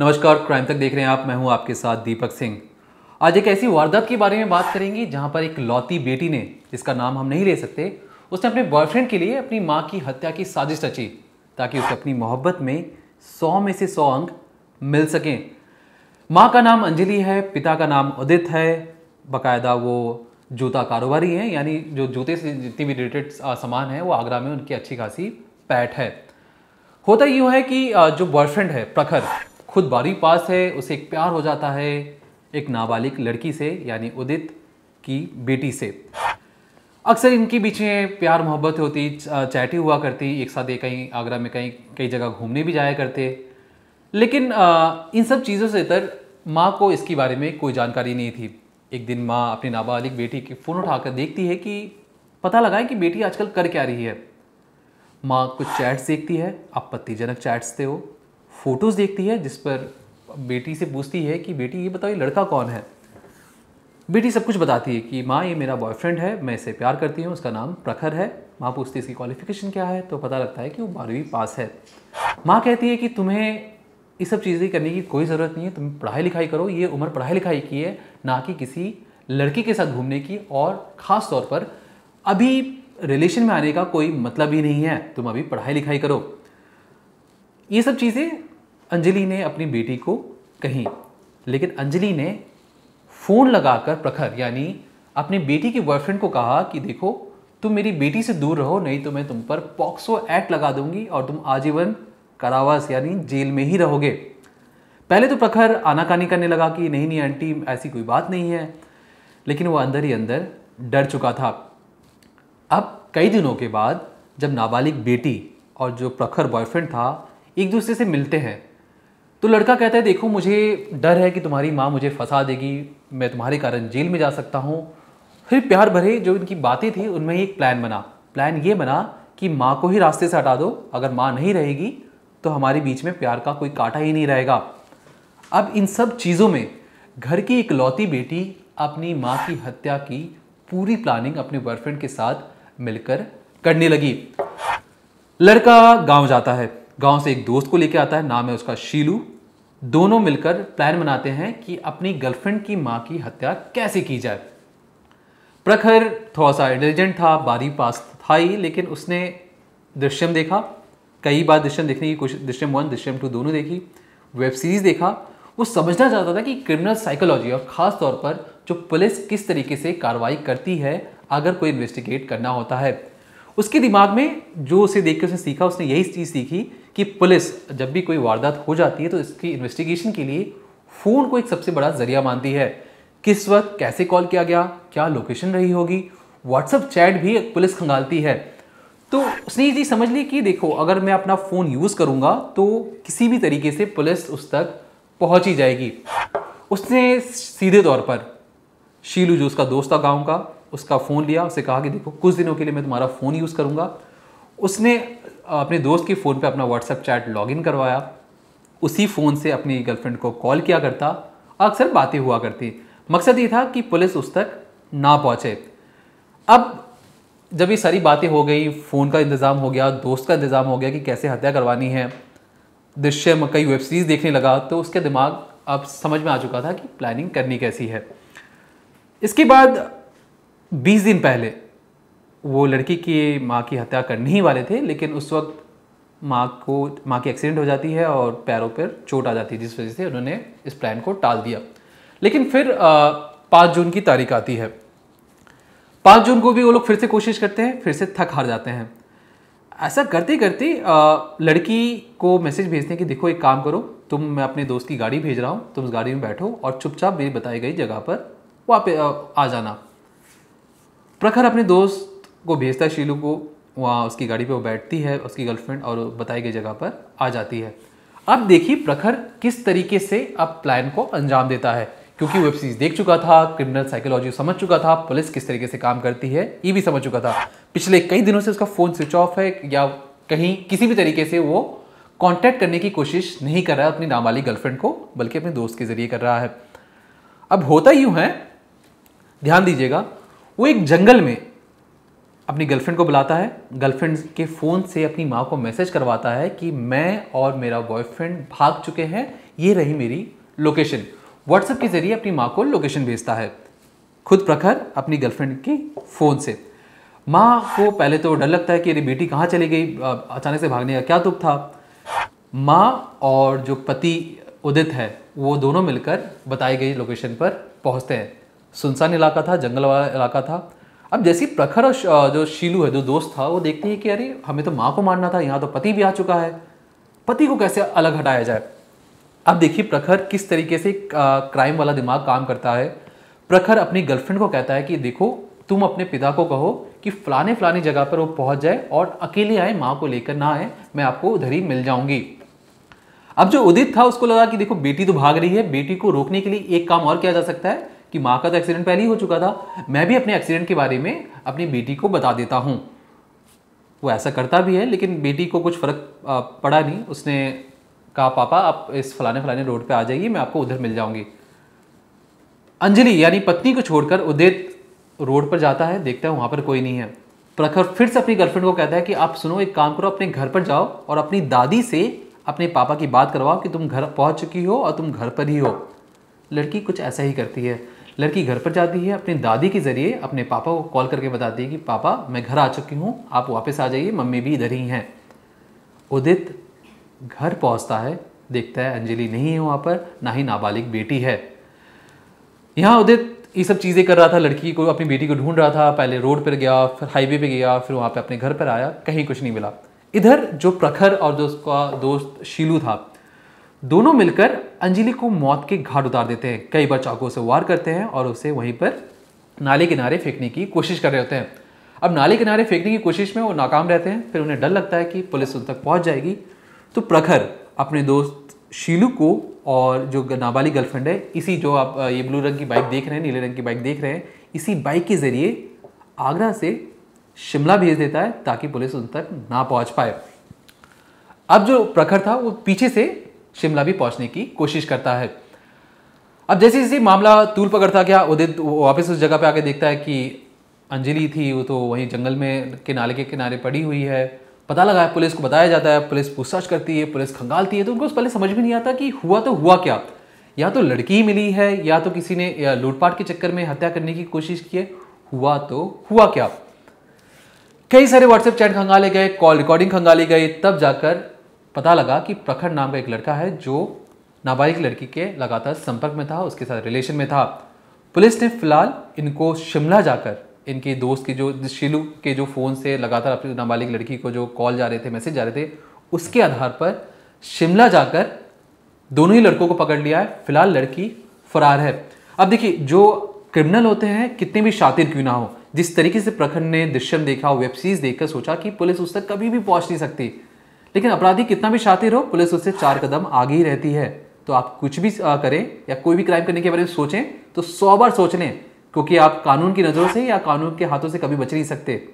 नमस्कार क्राइम तक देख रहे हैं आप मैं हूं आपके साथ दीपक सिंह आज एक ऐसी वारदात के बारे में बात करेंगे जहां पर एक लौती बेटी ने जिसका नाम हम नहीं ले सकते उसने अपने बॉयफ्रेंड के लिए अपनी माँ की हत्या की साजिश रची ताकि उसे अपनी मोहब्बत में सौ में से सौ अंक मिल सकें माँ का नाम अंजलि है पिता का नाम उदित है बाकायदा वो जूता कारोबारी हैं यानी जो जूते से जितनी भी रिलेटेड सामान है वो आगरा में उनकी अच्छी खासी पैठ है होता यूँ है कि जो बॉयफ्रेंड है प्रखर खुद बारहवीं पास है उसे एक प्यार हो जाता है एक नाबालिग लड़की से यानी उदित की बेटी से अक्सर इनके बीच में प्यार मोहब्बत होती चैटी हुआ करती एक साथ ये कहीं आगरा में कहीं कई जगह घूमने भी जाया करते लेकिन इन सब चीज़ों से तर माँ को इसके बारे में कोई जानकारी नहीं थी एक दिन माँ अपनी नाबालिग बेटी की फ़ोन उठाकर देखती है कि पता लगा है कि बेटी आजकल कर क्या रही है माँ कुछ चैट्स देखती है आपत्तिजनक चैट्स थे वो फ़ोटोज़ देखती है जिस पर बेटी से पूछती है कि बेटी ये बताओ ये लड़का कौन है बेटी सब कुछ बताती है कि माँ ये मेरा बॉयफ्रेंड है मैं इसे प्यार करती हूँ उसका नाम प्रखर है माँ पूछती है इसकी क्वालिफिकेशन क्या है तो पता लगता है कि वो बारहवीं पास है माँ कहती है कि तुम्हें ये सब चीज़ें करने की कोई ज़रूरत नहीं है तुम पढ़ाई लिखाई करो ये उम्र पढ़ाई लिखाई की है ना कि किसी लड़की के साथ घूमने की और ख़ास तौर पर अभी रिलेशन में आने का कोई मतलब ही नहीं है तुम अभी पढ़ाई लिखाई करो ये सब चीज़ें अंजलि ने अपनी बेटी को कही लेकिन अंजलि ने फ़ोन लगाकर प्रखर यानी अपनी बेटी की बॉयफ्रेंड को कहा कि देखो तुम मेरी बेटी से दूर रहो नहीं तो मैं तुम पर पॉक्सो एक्ट लगा दूंगी और तुम आजीवन कारावास यानी जेल में ही रहोगे पहले तो प्रखर आनाकानी करने लगा कि नहीं नहीं आंटी ऐसी कोई बात नहीं है लेकिन वो अंदर ही अंदर डर चुका था अब कई दिनों के बाद जब नाबालिग बेटी और जो प्रखर बॉयफ्रेंड था एक दूसरे से मिलते हैं तो लड़का कहता है देखो मुझे डर है कि तुम्हारी माँ मुझे फंसा देगी मैं तुम्हारे कारण जेल में जा सकता हूँ फिर प्यार भरे जो इनकी बातें थी उनमें एक प्लान बना प्लान ये बना कि माँ को ही रास्ते से हटा दो अगर माँ नहीं रहेगी तो हमारे बीच में प्यार का कोई कांटा ही नहीं रहेगा अब इन सब चीज़ों में घर की इकलौती बेटी अपनी माँ की हत्या की पूरी प्लानिंग अपने बॉयफ्रेंड के साथ मिलकर करने लगी लड़का गांव जाता है गांव से एक दोस्त को लेकर आता है नाम है उसका शीलू दोनों मिलकर प्लान बनाते हैं कि अपनी गर्लफ्रेंड की माँ की हत्या कैसे की जाए प्रखर थोड़ा सा इंटेलिजेंट था बारी पास था ही लेकिन उसने दृश्यम देखा कई बार दृश्यम देखने की कोशिश दृश्यम वन दृश्यम टू दोनों देखी वेब सीरीज़ देखा वो समझना चाहता था कि क्रिमिनल साइकोलॉजी और ख़ास तौर पर जो पुलिस किस तरीके से कार्रवाई करती है अगर कोई इन्वेस्टिगेट करना होता है उसके दिमाग में जो उसे देख के उसने सीखा उसने यही चीज़ सीखी कि पुलिस जब भी कोई वारदात हो जाती है तो इसकी इन्वेस्टिगेशन के लिए फ़ोन को एक सबसे बड़ा जरिया मानती है किस वक्त कैसे कॉल किया गया क्या लोकेशन रही होगी व्हाट्सअप चैट भी पुलिस खंगालती है तो उसने ये चीज़ समझ ली कि देखो अगर मैं अपना फ़ोन यूज़ करूँगा तो किसी भी तरीके से पुलिस उस तक पहुँच ही जाएगी उसने सीधे तौर पर शीलू जो उसका दोस्त था गाँव का उसका फ़ोन लिया उसे कहा कि देखो कुछ दिनों के लिए मैं तुम्हारा फ़ोन यूज़ करूँगा उसने अपने दोस्त के फ़ोन पर अपना व्हाट्सअप चैट लॉगिन करवाया उसी फ़ोन से अपनी गर्लफ्रेंड को कॉल किया करता अक्सर बातें हुआ करती मकसद ये था कि पुलिस उस तक ना पहुँचे अब जब ये सारी बातें हो गई फ़ोन का इंतज़ाम हो गया दोस्त का इंतज़ाम हो गया कि कैसे हत्या करवानी है दृश्य में कई वेब सीरीज़ देखने लगा तो उसके दिमाग अब समझ में आ चुका था कि प्लानिंग करनी कैसी है इसके बाद बीस दिन पहले वो लड़की की माँ की हत्या करने ही वाले थे लेकिन उस वक्त माँ को माँ की एक्सीडेंट हो जाती है और पैरों पर चोट आ जाती है जिस वजह से उन्होंने इस प्लान को टाल दिया लेकिन फिर पाँच जून की तारीख आती है पाँच जून को भी वो लोग फिर से कोशिश करते हैं फिर से थक हार जाते हैं ऐसा करते करते लड़की को मैसेज भेजते हैं कि देखो एक काम करो तुम मैं अपने दोस्त की गाड़ी भेज रहा हूँ तुम उस गाड़ी में बैठो और चुपचाप मेरी बताई गई जगह पर वहाँ पे आ जाना प्रखर अपने दोस्त को भेजता है शीलू को वहाँ उसकी गाड़ी पे वो बैठती है उसकी गर्लफ्रेंड और बताई गई जगह पर आ जाती है अब देखिए प्रखर किस तरीके से अब प्लान को अंजाम देता है क्योंकि वेब सीरीज देख चुका था क्रिमिनल साइकोलॉजी समझ चुका था पुलिस किस तरीके से काम करती है ये भी समझ चुका था पिछले कई दिनों से उसका फ़ोन स्विच ऑफ है या कहीं किसी भी तरीके से वो कॉन्टैक्ट करने की कोशिश नहीं कर रहा अपनी नाबालिग गर्लफ्रेंड को बल्कि अपने दोस्त के ज़रिए कर रहा है अब होता यूँ है ध्यान दीजिएगा वो एक जंगल में अपनी गर्लफ्रेंड को बुलाता है गर्लफ्रेंड के फ़ोन से अपनी माँ को मैसेज करवाता है कि मैं और मेरा बॉयफ्रेंड भाग चुके हैं ये रही मेरी लोकेशन व्हाट्सएप के ज़रिए अपनी माँ को लोकेशन भेजता है खुद प्रखर अपनी गर्लफ्रेंड के फ़ोन से माँ को पहले तो डर लगता है कि अरे बेटी कहाँ चली गई अचानक से भागने का क्या दुख था माँ और जो पति उदित है वो दोनों मिलकर बताई गई लोकेशन पर पहुँचते हैं सुनसान इलाका था जंगल वाला इलाका था अब जैसी प्रखर और जो शीलू है जो दोस्त था वो देखती है कि अरे हमें तो माँ को मारना था यहाँ तो पति भी आ चुका है पति को कैसे अलग हटाया जाए अब देखिए प्रखर किस तरीके से क्राइम वाला दिमाग काम करता है प्रखर अपनी गर्लफ्रेंड को कहता है कि देखो तुम अपने पिता को कहो कि फलाने फलाने जगह पर वो पहुंच जाए और अकेले आए माँ को लेकर ना आए मैं आपको उधर ही मिल जाऊंगी अब जो उदित था उसको लगा कि देखो बेटी तो भाग रही है बेटी को रोकने के लिए एक काम और किया जा सकता है कि माँ का तो एक्सीडेंट पहले ही हो चुका था मैं भी अपने एक्सीडेंट के बारे में अपनी बेटी को बता देता हूँ वो ऐसा करता भी है लेकिन बेटी को कुछ फ़र्क पड़ा नहीं उसने कहा पापा आप इस फलाने फलाने रोड पे आ जाइए मैं आपको उधर मिल जाऊंगी अंजलि यानी पत्नी को छोड़कर उदित रोड पर जाता है देखता है वहाँ पर कोई नहीं है प्रखर फिर से अपनी गर्लफ्रेंड को कहता है कि आप सुनो एक काम करो अपने घर पर जाओ और अपनी दादी से अपने पापा की बात करवाओ कि तुम घर पहुँच चुकी हो और तुम घर पर ही हो लड़की कुछ ऐसा ही करती है लड़की घर पर जाती है अपनी दादी के ज़रिए अपने पापा को कॉल करके बताती है कि पापा मैं घर आ चुकी हूँ आप वापस आ जाइए मम्मी भी इधर ही हैं उदित घर पहुँचता है देखता है अंजलि नहीं है वहाँ पर ना ही नाबालिग बेटी है यहाँ उदित ये सब चीज़ें कर रहा था लड़की को अपनी बेटी को ढूंढ रहा था पहले रोड पर गया फिर हाईवे पर गया फिर वहाँ पर अपने घर पर आया कहीं कुछ नहीं मिला इधर जो प्रखर और जो उसका दोस्त शीलू था दोनों मिलकर अंजलि को मौत के घाट उतार देते हैं कई बार चाकू से वार करते हैं और उसे वहीं पर नाले किनारे फेंकने की कोशिश कर रहे होते हैं अब नाले किनारे फेंकने की कोशिश में वो नाकाम रहते हैं फिर उन्हें डर लगता है कि पुलिस उन तक पहुंच जाएगी तो प्रखर अपने दोस्त शीलू को और जो नाबालिग गर्लफ्रेंड है इसी जो आप ये ब्लू रंग की बाइक देख रहे हैं नीले रंग की बाइक देख रहे हैं इसी बाइक के ज़रिए आगरा से शिमला भेज देता है ताकि पुलिस उन तक ना पहुंच पाए अब जो प्रखर था वो पीछे से शिमला भी पहुंचने की कोशिश करता है अब जैसे जैसे मामला तूल पकड़ता गया उदित तो वापस उस जगह पे आके देखता है कि अंजलि थी वो तो वहीं जंगल में किनारे के किनारे पड़ी हुई है पता लगा है पुलिस को बताया जाता है पुलिस पूछताछ करती है पुलिस खंगालती है तो उनको पहले समझ भी नहीं आता कि हुआ तो हुआ क्या या तो लड़की ही मिली है या तो किसी ने लूटपाट के चक्कर में हत्या करने की कोशिश की है हुआ तो हुआ क्या कई सारे व्हाट्सएप चैट खंगाले गए कॉल रिकॉर्डिंग खंगाली गई तब जाकर पता लगा कि प्रखर नाम का एक लड़का है जो नाबालिग लड़की के लगातार संपर्क में था उसके साथ रिलेशन में था पुलिस ने फिलहाल इनको शिमला जाकर इनके दोस्त के जो शिलू के जो फ़ोन से लगातार अपनी नाबालिग लड़की को जो कॉल जा रहे थे मैसेज जा रहे थे उसके आधार पर शिमला जाकर दोनों ही लड़कों को पकड़ लिया है फिलहाल लड़की फरार है अब देखिए जो क्रिमिनल होते हैं कितने भी शातिर क्यों ना हो जिस तरीके से प्रखंड ने दृश्यम देखा वेब सीरीज देखकर सोचा कि पुलिस उस तक कभी भी पहुंच नहीं सकती लेकिन अपराधी कितना भी शातिर हो पुलिस उससे चार कदम आगे ही रहती है तो आप कुछ भी करें या कोई भी क्राइम करने के बारे में सोचें तो सौ बार सोच लें क्योंकि आप कानून की नज़रों से या कानून के हाथों से कभी बच नहीं सकते